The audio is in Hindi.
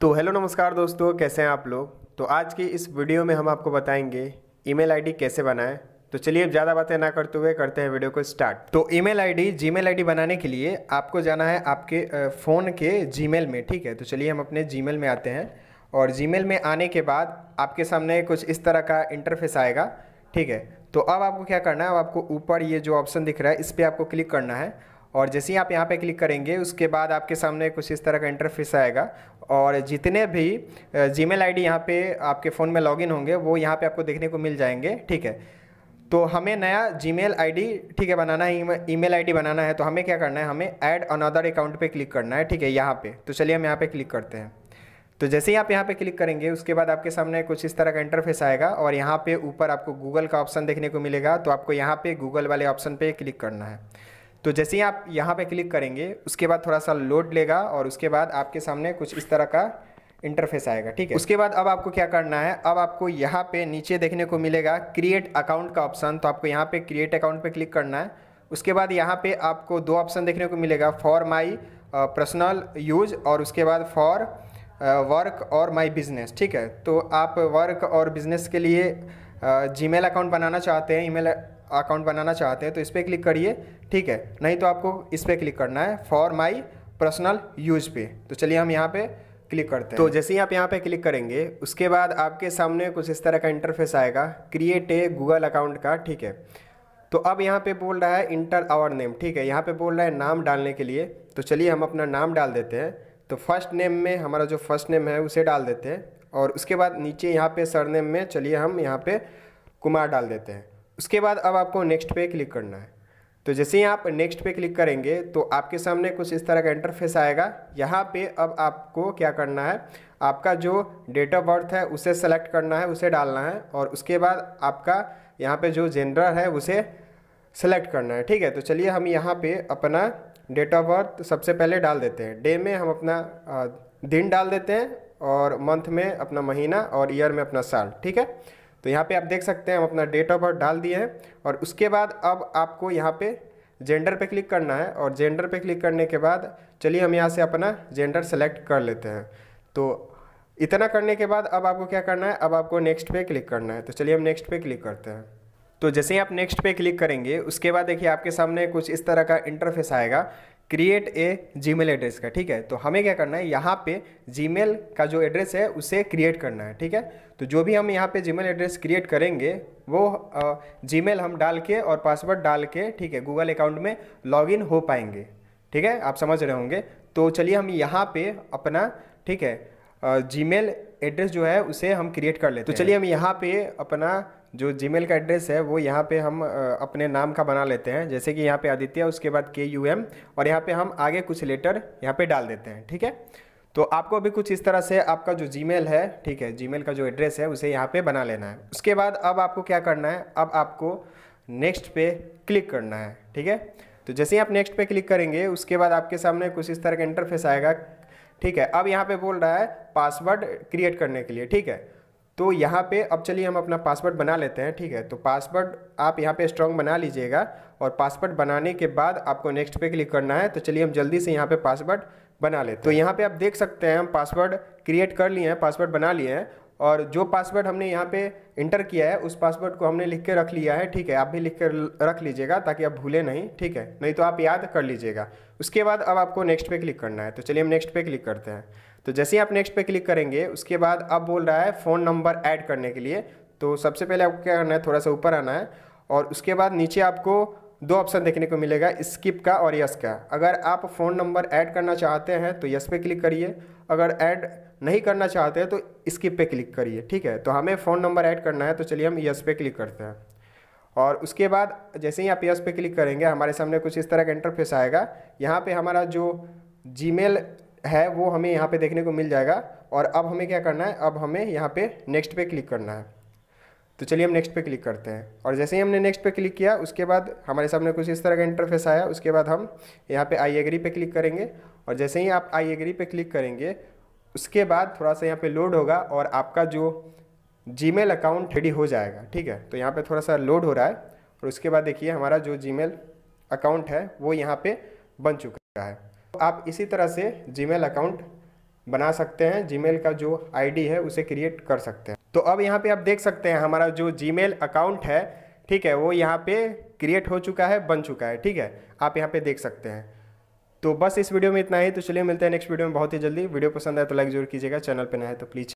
तो हेलो नमस्कार दोस्तों कैसे हैं आप लोग तो आज की इस वीडियो में हम आपको बताएंगे ईमेल आईडी कैसे बनाएं तो चलिए अब ज़्यादा बातें ना करते हुए करते हैं वीडियो को स्टार्ट तो ईमेल आईडी जीमेल आईडी बनाने के लिए आपको जाना है आपके फ़ोन के जीमेल में ठीक है तो चलिए हम अपने जीमेल में आते हैं और जीमेल में आने के बाद आपके सामने कुछ इस तरह का इंटरफेस आएगा ठीक है तो अब आपको क्या करना है अब आपको ऊपर ये जो ऑप्शन दिख रहा है इस पर आपको क्लिक करना है और जैसे ही आप यहाँ पे क्लिक करेंगे उसके बाद आपके सामने कुछ इस तरह का इंटरफेस आएगा और जितने भी जी मेल आई डी यहाँ पर आपके फ़ोन में लॉगिन होंगे वो यहाँ पर आपको देखने को मिल जाएंगे ठीक है तो हमें नया जी मेल ठीक है बनाना है ई मेल आई बनाना है तो हमें क्या करना है हमें ऐड अनदर अकाउंट पे क्लिक करना है ठीक है यहाँ पे तो चलिए हम यहाँ पे क्लिक करते हैं तो जैसे ही आप यहाँ पे क्लिक करेंगे उसके बाद आपके सामने कुछ इस तरह का इंटरफेस आएगा और यहाँ पे ऊपर आपको गूगल का ऑप्शन देखने को मिलेगा तो आपको यहाँ पे गूगल वाले ऑप्शन पे क्लिक करना है तो जैसे ही आप यहाँ पे क्लिक करेंगे उसके बाद थोड़ा सा लोड लेगा और उसके बाद आपके सामने कुछ इस तरह का इंटरफेस आएगा ठीक है उसके बाद अब आपको क्या करना है अब आपको यहाँ पे नीचे देखने को मिलेगा क्रिएट अकाउंट का ऑप्शन तो आपको यहाँ पे क्रिएट अकाउंट पे क्लिक करना है उसके बाद यहाँ पे आपको दो ऑप्शन देखने को मिलेगा फॉर माई पर्सनल यूज और उसके बाद फॉर वर्क uh, और माई बिजनेस ठीक है तो आप वर्क और बिजनेस के लिए जी मेल अकाउंट बनाना चाहते हैं ई मेल अकाउंट बनाना चाहते हैं तो इस पर क्लिक करिए ठीक है नहीं तो आपको इस पर क्लिक करना है फॉर माई पर्सनल यूज पे तो चलिए हम यहाँ पे क्लिक करते तो हैं तो जैसे ही आप यहाँ पे क्लिक करेंगे उसके बाद आपके सामने कुछ इस तरह का इंटरफेस आएगा क्रिएट ए गूगल अकाउंट का ठीक है तो अब यहाँ पे बोल रहा है इंटर आवर नेम ठीक है यहाँ पे बोल रहा है नाम डालने के लिए तो चलिए हम अपना नाम डाल देते हैं तो फर्स्ट नेम में हमारा जो फर्स्ट नेम है उसे डाल देते हैं और उसके बाद नीचे यहाँ पर सर में चलिए हम यहाँ पर कुमार डाल देते हैं उसके बाद अब आपको नेक्स्ट पे क्लिक करना है तो जैसे ही आप नेक्स्ट पे क्लिक करेंगे तो आपके सामने कुछ इस तरह का इंटरफेस आएगा यहाँ पे अब आपको क्या करना है आपका जो डेट ऑफ बर्थ है उसे सेलेक्ट करना है उसे डालना है और उसके बाद आपका यहाँ पे जो जेंडर है उसे सेलेक्ट करना है ठीक है तो चलिए हम यहाँ पे अपना डेट ऑफ बर्थ सबसे पहले डाल देते हैं डे में हम अपना दिन डाल देते हैं और मंथ में अपना महीना और ईयर में अपना साल ठीक है तो यहाँ पे आप देख सकते हैं हम अपना डेट ऑफ बर्थ डाल दिए हैं और उसके बाद अब आपको यहाँ पे जेंडर पे क्लिक करना है और जेंडर पे क्लिक करने के बाद चलिए हम यहाँ से अपना जेंडर सेलेक्ट कर लेते हैं तो इतना करने के बाद अब आपको क्या करना है अब आपको नेक्स्ट पे क्लिक करना है तो चलिए हम नेक्स्ट पे क्लिक करते हैं तो जैसे ही आप नेक्स्ट पे क्लिक करेंगे उसके बाद देखिए आपके सामने कुछ इस तरह का इंटरफेस आएगा क्रिएट ए जीमेल एड्रेस का ठीक है तो हमें क्या करना है यहाँ पे जीमेल का जो एड्रेस है उसे क्रिएट करना है ठीक है तो जो भी हम यहाँ पे जीमेल एड्रेस क्रिएट करेंगे वो जीमेल हम डाल के और पासवर्ड डाल के ठीक है गूगल अकाउंट में लॉगिन हो पाएंगे ठीक है आप समझ रहे होंगे तो चलिए हम यहाँ पे अपना ठीक है जीमेल एड्रेस जो है उसे हम क्रिएट कर लेते तो चलिए हम यहाँ पे अपना जो जीमेल का एड्रेस है वो यहाँ पे हम अपने नाम का बना लेते हैं जैसे कि यहाँ पे आदित्य उसके बाद के यू एम और यहाँ पे हम आगे कुछ लेटर यहाँ पे डाल देते हैं ठीक है तो आपको अभी कुछ इस तरह से आपका जो जीमेल है ठीक है जीमेल का जो एड्रेस है उसे यहाँ पे बना लेना है उसके बाद अब आपको क्या करना है अब आपको नेक्स्ट पे क्लिक करना है ठीक है तो जैसे ही आप नेक्स्ट पे क्लिक करेंगे उसके बाद आपके सामने कुछ इस तरह का इंटरफेस आएगा ठीक है अब यहाँ पे बोल रहा है पासवर्ड क्रिएट करने के लिए ठीक है तो यहाँ पे अब चलिए हम अपना पासवर्ड बना लेते हैं ठीक है तो पासवर्ड आप यहाँ पे स्ट्रॉन्ग बना लीजिएगा और पासवर्ड बनाने के बाद आपको नेक्स्ट पे क्लिक करना है तो चलिए हम जल्दी से यहाँ पे पासवर्ड बना लेते हैं तो यहाँ पे आप देख सकते हैं हम पासवर्ड क्रिएट कर लिए हैं पासवर्ड बना लिए हैं और जो पासवर्ड हमने यहाँ पे इंटर किया है उस पासवर्ड को हमने लिख के रख लिया है ठीक है आप भी लिख कर रख लीजिएगा ताकि आप भूले नहीं ठीक है नहीं तो आप याद कर लीजिएगा उसके बाद अब आपको नेक्स्ट पे क्लिक करना है तो चलिए हम नेक्स्ट पे क्लिक करते हैं तो जैसे ही आप नेक्स्ट पे क्लिक करेंगे उसके बाद अब बोल रहा है फ़ोन नंबर ऐड करने के लिए तो सबसे पहले आपको क्या करना है थोड़ा सा ऊपर आना है और उसके बाद नीचे आपको दो ऑप्शन देखने को मिलेगा स्किप का और यस का अगर आप फ़ोन नंबर ऐड करना चाहते हैं तो यस पे क्लिक करिए अगर ऐड नहीं करना चाहते हैं तो स्किप पे क्लिक करिए ठीक है तो हमें फ़ोन नंबर ऐड करना है तो चलिए हम यस पे क्लिक करते हैं और उसके बाद जैसे ही आप यस पे क्लिक करेंगे हमारे सामने कुछ इस तरह का इंटरफेस आएगा यहाँ पर हमारा जो जी है वो हमें यहाँ पे देखने को मिल जाएगा और अब हमें क्या करना है अब हमें यहाँ पे नेक्स्ट पे क्लिक करना है तो चलिए हम नेक्स्ट पे क्लिक करते हैं और जैसे ही हमने नेक्स्ट पे क्लिक किया उसके बाद हमारे सामने कुछ इस तरह का इंटरफेस आया उसके बाद हम यहाँ पे आई एग्री पे क्लिक करेंगे और जैसे ही आप आई एग्री पे क्लिक करेंगे उसके बाद थोड़ा सा यहाँ पे लोड होगा और आपका जो जी अकाउंट रेडी हो जाएगा ठीक है तो यहाँ पर थोड़ा सा लोड हो रहा है और उसके बाद देखिए हमारा जो जी अकाउंट है वो यहाँ पर बन चुका है आप इसी तरह से जीमेल अकाउंट बना सकते हैं जीमेल का जो आईडी है उसे क्रिएट कर सकते हैं तो अब यहाँ पे आप देख सकते हैं हमारा जो जीमेल अकाउंट है ठीक है वो यहाँ पे क्रिएट हो चुका है बन चुका है ठीक है आप यहाँ पे देख सकते हैं तो बस इस वीडियो में इतना ही तो चलिए मिलते हैं नेक्स्ट वीडियो में बहुत ही जल्दी वीडियो पसंद आए तो लाइक जरूर कीजिएगा चैनल पर नया है तो प्लीज़